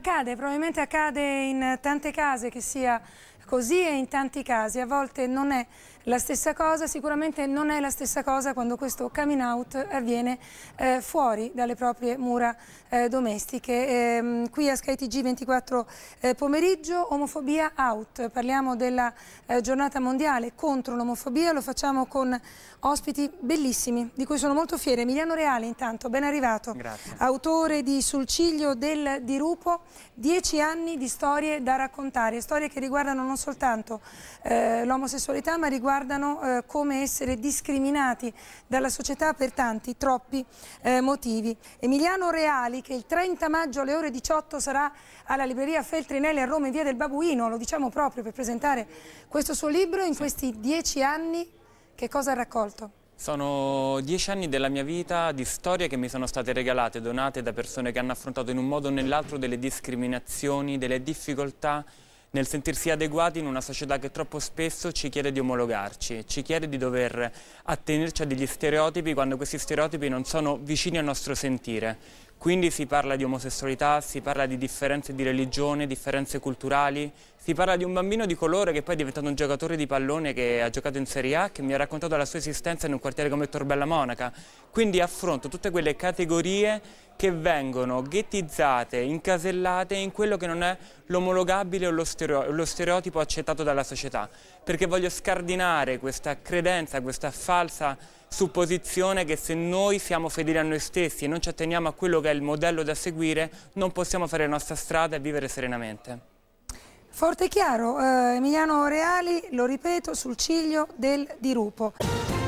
accade, probabilmente accade in tante case che sia così è in tanti casi, a volte non è la stessa cosa, sicuramente non è la stessa cosa quando questo coming out avviene eh, fuori dalle proprie mura eh, domestiche. Eh, qui a SkyTG 24 eh, pomeriggio, omofobia out, parliamo della eh, giornata mondiale contro l'omofobia, lo facciamo con ospiti bellissimi di cui sono molto fiere. Emiliano Reale intanto, ben arrivato, Grazie. autore di Sul ciglio del dirupo, dieci anni di storie da raccontare, storie che riguardano non soltanto eh, l'omosessualità ma riguardano eh, come essere discriminati dalla società per tanti, troppi eh, motivi. Emiliano Reali che il 30 maggio alle ore 18 sarà alla libreria Feltrinelli a Roma in via del Babuino, lo diciamo proprio per presentare questo suo libro, in questi dieci anni che cosa ha raccolto? Sono dieci anni della mia vita di storie che mi sono state regalate, donate da persone che hanno affrontato in un modo o nell'altro delle discriminazioni, delle difficoltà nel sentirsi adeguati in una società che troppo spesso ci chiede di omologarci, ci chiede di dover attenerci a degli stereotipi quando questi stereotipi non sono vicini al nostro sentire. Quindi si parla di omosessualità, si parla di differenze di religione, differenze culturali, si parla di un bambino di colore che poi è diventato un giocatore di pallone che ha giocato in Serie A, che mi ha raccontato la sua esistenza in un quartiere come Torbella Monaca. Quindi affronto tutte quelle categorie che vengono ghettizzate, incasellate in quello che non è l'omologabile o lo, stereo, lo stereotipo accettato dalla società, perché voglio scardinare questa credenza, questa falsa supposizione che se noi siamo fedeli a noi stessi e non ci atteniamo a quello che è il modello da seguire, non possiamo fare la nostra strada e vivere serenamente. Forte e chiaro, eh, Emiliano Reali, lo ripeto, sul ciglio del dirupo.